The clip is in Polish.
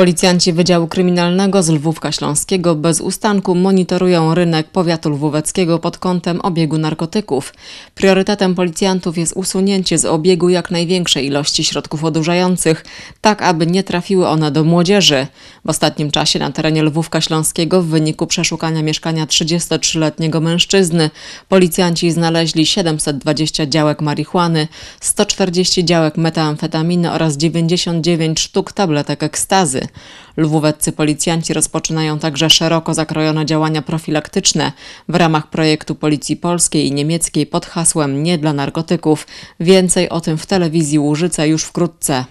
Policjanci Wydziału Kryminalnego z Lwówka Śląskiego bez ustanku monitorują rynek powiatu lwóweckiego pod kątem obiegu narkotyków. Priorytetem policjantów jest usunięcie z obiegu jak największej ilości środków odurzających, tak aby nie trafiły one do młodzieży. W ostatnim czasie na terenie Lwówka Śląskiego w wyniku przeszukania mieszkania 33-letniego mężczyzny policjanci znaleźli 720 działek marihuany, 140 działek metamfetaminy oraz 99 sztuk tabletek ekstazy. Lwóweccy policjanci rozpoczynają także szeroko zakrojone działania profilaktyczne w ramach projektu Policji Polskiej i Niemieckiej pod hasłem Nie dla narkotyków. Więcej o tym w telewizji Łużyca już wkrótce.